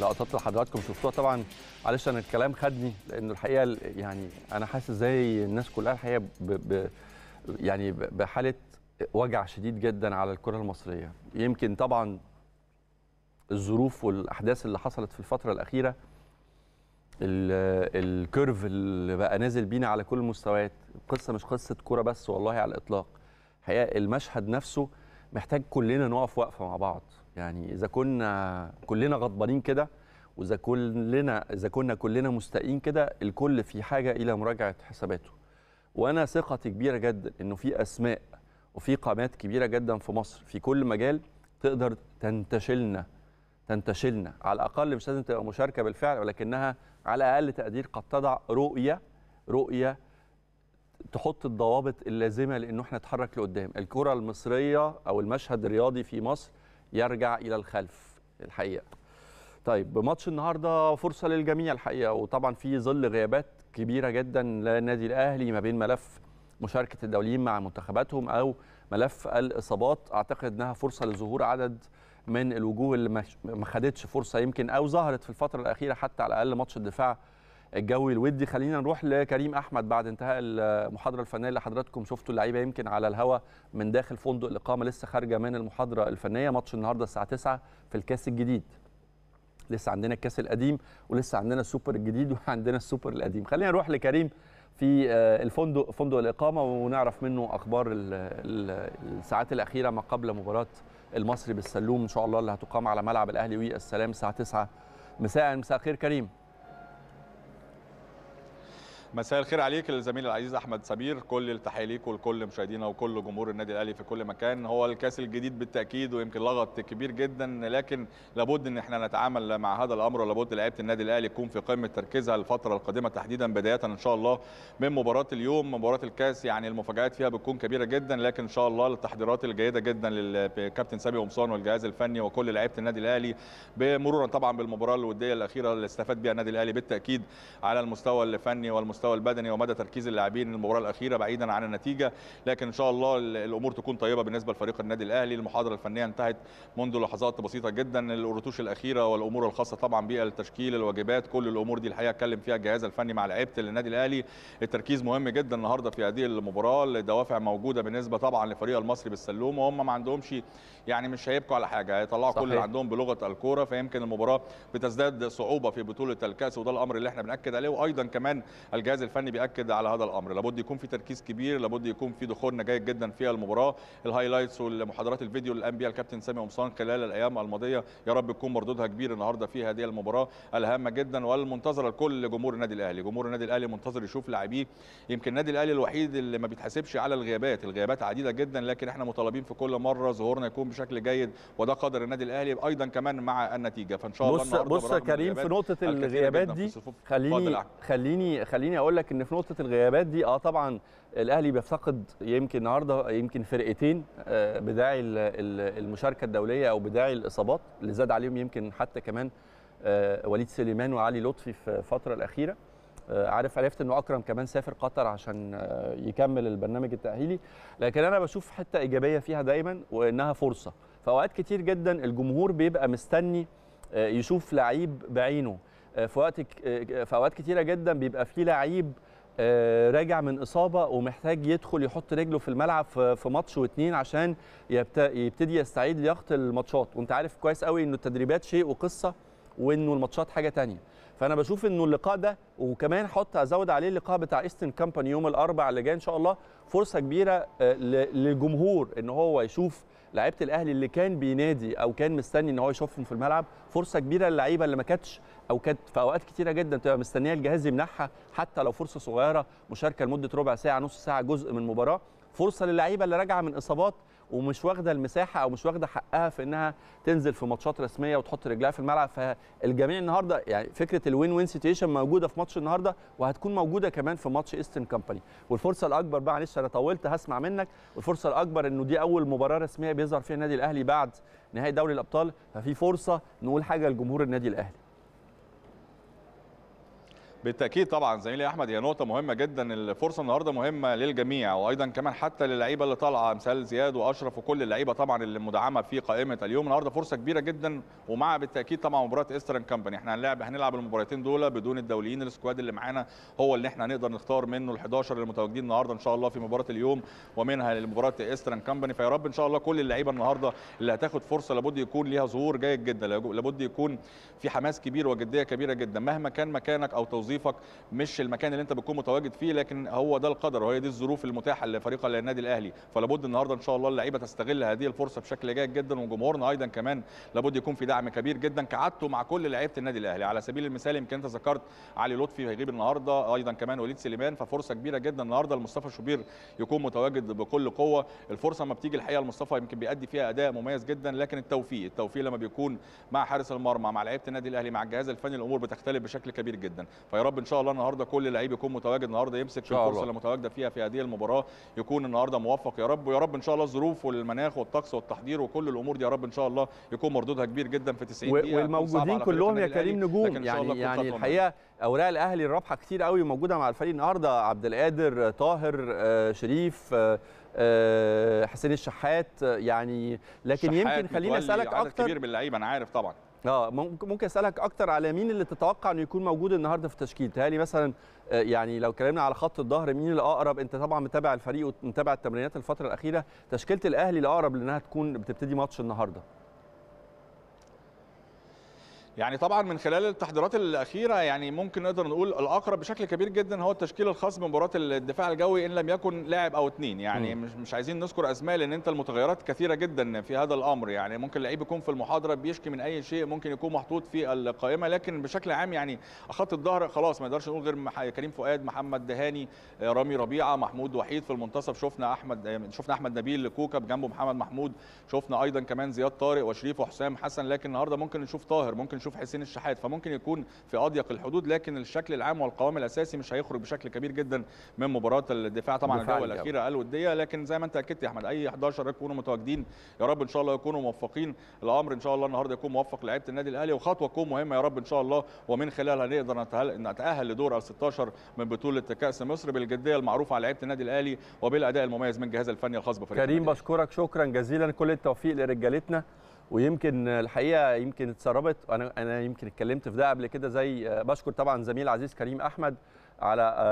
لقطات لحضراتكم شفتوها طبعا معلش انا الكلام خدني لانه الحقيقه يعني انا حاسس زي الناس كلها الحقيقه ب... ب... يعني بحاله وجع شديد جدا على الكره المصريه يمكن طبعا الظروف والاحداث اللي حصلت في الفتره الاخيره الكيرف اللي بقى نازل بينا على كل المستويات القصه مش قصه كوره بس والله على الاطلاق الحقيقه المشهد نفسه محتاج كلنا نقف وقفه مع بعض يعني اذا كنا كلنا غضبانين كده واذا كلنا اذا كنا كلنا مستائين كده الكل في حاجه الى مراجعه حساباته وانا ثقتي كبيره جدا انه في اسماء وفي قامات كبيره جدا في مصر في كل مجال تقدر تنتشلنا تنتشلنا على الاقل مش لازم تبقى مشاركه بالفعل ولكنها على اقل تقدير قد تضع رؤيه رؤيه تحط الضوابط اللازمه لانه احنا نتحرك لقدام الكره المصريه او المشهد الرياضي في مصر يرجع الى الخلف الحقيقه طيب بماتش النهارده فرصه للجميع الحقيقه وطبعا في ظل غيابات كبيره جدا للنادي الاهلي ما بين ملف مشاركه الدوليين مع منتخباتهم او ملف الاصابات اعتقد انها فرصه لظهور عدد من الوجوه اللي ما خدتش فرصه يمكن او ظهرت في الفتره الاخيره حتى على الاقل ماتش الدفاع الجوي الودي خلينا نروح لكريم احمد بعد انتهاء المحاضره الفنيه اللي حضراتكم شفتوا اللعيبه يمكن على الهواء من داخل فندق الاقامه لسه خارجه من المحاضره الفنيه ماتش النهارده الساعه 9 في الكاس الجديد لسه عندنا الكاس القديم ولسه عندنا السوبر الجديد وعندنا السوبر القديم خلينا نروح لكريم في آه، الفندق فندق الاقامه ونعرف منه اخبار الساعات الاخيره ما قبل مباراه المصري بالسلوم ان شاء الله اللي هتقام على ملعب الاهلي والسلام الساعه 9 مساء مساء الخير كريم مساء الخير عليك الزميل العزيز احمد سمير كل التحيه ليك ولكل مشاهدينا وكل جمهور النادي الاهلي في كل مكان هو الكاس الجديد بالتاكيد ويمكن لغط كبير جدا لكن لابد ان احنا نتعامل مع هذا الامر ولابد لعيبه النادي الاهلي تكون في قمه تركيزها الفتره القادمه تحديدا بدايه ان شاء الله من مباراه اليوم مباراه الكاس يعني المفاجات فيها بتكون كبيره جدا لكن ان شاء الله التحضيرات الجيده جدا للكابتن سامي قمصان والجهاز الفني وكل لعيبه النادي الاهلي بمرورا طبعا بالمباراه الوديه الاخيره اللي استفاد بها النادي الاهلي بالتاكيد على المستوى الفني والمستوى المستوى البدني ومدى تركيز اللاعبين المباراه الاخيره بعيدا عن النتيجه لكن ان شاء الله الامور تكون طيبه بالنسبه لفريق النادي الاهلي المحاضره الفنيه انتهت منذ لحظات بسيطه جدا الرتوش الاخيره والامور الخاصه طبعا بالتشكيل الواجبات كل الامور دي الحقيقه اتكلم فيها الجهاز الفني مع لعيبه النادي الاهلي التركيز مهم جدا النهارده في هذه المباراه الدوافع موجوده بالنسبه طبعا لفريق المصري بالسلوم وهم ما عندهمش يعني مش هيبكوا على حاجه هيطلعوا كل اللي عندهم بلغه الكوره فيمكن المباراه بتزداد صعوبه في بطوله الكاس وده الامر اللي احنا بناكد عليه وايضا كمان الجهاز الفني بياكد على هذا الامر لابد يكون في تركيز كبير لابد يكون في دخولنا جيد جدا في المباراه الهايلايتس والمحاضرات الفيديو اللي قام الكابتن سامي قمصان خلال الايام الماضيه يا رب يكون مردودها كبير النهارده في هذه المباراه الهامه جدا والمنتظره لكل جمهور النادي الاهلي جمهور النادي الاهلي منتظر يشوف لاعبيه يمكن النادي الاهلي الوحيد اللي ما بيتحاسبش على الغيابات الغيابات عديده جدا لكن احنا مطالبين في كل مره ظهورنا يكون بشكل جيد وده قدر النادي الاهلي ايضا كمان مع النتيجه فان شاء الله بص بص كريم في نقطه الغيابات دي خليني خليني خليني خليني اقول لك ان في نقطه الغيابات دي اه طبعا الاهلي بيفتقد يمكن النهارده يمكن فرقتين آه بداعي المشاركه الدوليه او بداعي الاصابات اللي زاد عليهم يمكن حتى كمان آه وليد سليمان وعلي لطفي في الفتره الاخيره آه عارف عرفت انه اكرم كمان سافر قطر عشان يكمل البرنامج التاهيلي لكن انا بشوف حته ايجابيه فيها دايما وانها فرصه فاوقات كتير جدا الجمهور بيبقى مستني يشوف لعيب بعينه آه، في وقت آه، في اوقات كتيره جدا بيبقى فيه لعيب آه، راجع من اصابه ومحتاج يدخل يحط رجله في الملعب في ماتش واتنين عشان يبتدي يستعيد لياقه الماتشات وانت عارف كويس قوي انه التدريبات شيء وقصه وانه الماتشات حاجه تانية فانا بشوف انه اللقاء ده وكمان حط ازود عليه اللقاء بتاع ايستن كامباني يوم الاربعاء اللي جاي ان شاء الله فرصه كبيره آه، للجمهور ان هو يشوف لعيبه الاهلي اللي كان بينادي او كان مستني ان هو يشوفهم في الملعب فرصه كبيره للعيبه اللي ما كانتش او كانت في اوقات كتيره جدا تبقى مستنيه الجهاز يمنحها حتى لو فرصه صغيره مشاركه لمده ربع ساعه نص ساعه جزء من مباراه فرصه للعيبه اللي راجعه من اصابات ومش واخده المساحه او مش واخده حقها في انها تنزل في ماتشات رسميه وتحط رجلها في الملعب فالجميع النهارده يعني فكره الوين وين سيتويشن موجوده في ماتش النهارده وهتكون موجوده كمان في ماتش ايسترن كامباني والفرصه الاكبر بقى معلش انا طولت هسمع منك الفرصه الاكبر انه دي اول مباراه رسميه بيظهر فيها النادي الاهلي بعد نهائي دوري الابطال ففي فرصه نقول حاجه لجمهور النادي الاهلي بالتاكيد طبعا زميلي احمد هي نقطه مهمه جدا الفرصه النهارده مهمه للجميع وايضا كمان حتى للعيبه اللي طالعه مثال زياد واشرف وكل اللعيبه طبعا اللي مدعمه في قائمه اليوم النهارده فرصه كبيره جدا ومع بالتاكيد طبعا مباراه ايسترن كامباني احنا هنلعب هنلعب المباراتين دول بدون الدوليين السكواد اللي معانا هو اللي احنا هنقدر نختار منه ال11 اللي متواجدين النهارده ان شاء الله في مباراه اليوم ومنها لمباراه ايسترن كامباني فيا رب ان شاء الله كل اللعيبه النهارده اللي هتاخد فرصه لابد يكون ليها ظهور جيد جدا لابد يكون في حماس كبير وجديه كبيره جدا مهما كان مكانك او توظيفك مش المكان اللي انت بتكون متواجد فيه لكن هو ده القدر وهي دي الظروف المتاحه لفريق النادي الاهلي فلابد النهارده ان شاء الله اللعيبه تستغل هذه الفرصه بشكل جيد جدا وجمهورنا ايضا كمان لابد يكون في دعم كبير جدا كعادته مع كل لعيبه النادي الاهلي على سبيل المثال يمكن انت ذكرت علي لطفي هيغيب النهارده ايضا كمان وليد سليمان ففرصه كبيره جدا النهارده لمصطفى شوبير يكون متواجد بكل قوه الفرصه ما بتيجي الحقيقه لمصطفى يمكن بيأدي فيها اداء مميز جدا لكن التوفيق التوفيق لما بيكون مع حارس المرمى مع لعيبه النادي الاهلي مع الجهاز الفني الامور بتختلف بشكل كبير جدا فيا رب ان شاء الله النهارده كل لعيب يكون متواجد النهارده يمسك في الفرصه اللي متواجده فيها في هذه المباراه يكون النهارده موفق يا رب ويا رب ان شاء الله الظروف والمناخ والطقس والتحضير وكل الامور دي يا رب ان شاء الله يكون مردودها كبير جدا في 90 دقيقه والموجودين كلهم يا كريم نجوم يعني يعني الحقيقه اوراق الاهلي الرابحه كتير قوي موجوده مع الفريق النهارده عبد القادر طاهر آه، شريف آه، آه، حسين الشحات يعني لكن يمكن خليني اسالك اكتر كبير من اللعيبه انا عارف طبعا اه ممكن اسالك اكتر على مين اللي تتوقع انه يكون موجود النهارده في التشكيل تهالي مثلا آه، يعني لو اتكلمنا على خط الظهر مين الاقرب انت طبعا متابع الفريق ومتابع التمرينات الفتره الاخيره تشكيله الاهلي الاقرب لانها تكون بتبتدي ماتش النهارده يعني طبعا من خلال التحضيرات الاخيره يعني ممكن نقدر نقول الاقرب بشكل كبير جدا هو التشكيل الخاص بمباراه الدفاع الجوي ان لم يكن لاعب او اثنين يعني م. مش عايزين نذكر اسماء لان انت المتغيرات كثيره جدا في هذا الامر يعني ممكن لعيب يكون في المحاضره بيشكي من اي شيء ممكن يكون محطوط في القائمه لكن بشكل عام يعني خط الظهر خلاص ما نقدرش نقول غير كريم فؤاد محمد دهاني آه، رامي ربيعه محمود وحيد في المنتصف شفنا احمد آه، شفنا احمد نبيل كوكا بجنبه محمد محمود شفنا ايضا كمان زياد طارق وشريف وحسام حسن لكن النهارده ممكن نشوف طاهر ممكن بنشوف حسين الشحات فممكن يكون في اضيق الحدود لكن الشكل العام والقوام الاساسي مش هيخرج بشكل كبير جدا من مباراه الدفاع طبعا الجوله الاخيره الوديه لكن زي ما انت اكدت يا احمد اي 11 يكونوا متواجدين يا رب ان شاء الله يكونوا موفقين الامر ان شاء الله النهارده يكون موفق لعيبه النادي الاهلي وخطوه تكون مهمه يا رب ان شاء الله ومن خلالها نقدر نتاهل لدور ال 16 من بطوله كاس مصر بالجديه المعروفه على لعيبه النادي الاهلي وبالاداء المميز من جهاز الفني الخاص بفريق كريم بشكرك شكرا جزيلا كل التوفيق لرجالتنا ويمكن الحقيقه يمكن اتسربت انا انا يمكن اتكلمت في ده قبل كده زي بشكر طبعا زميل عزيز كريم احمد على آه،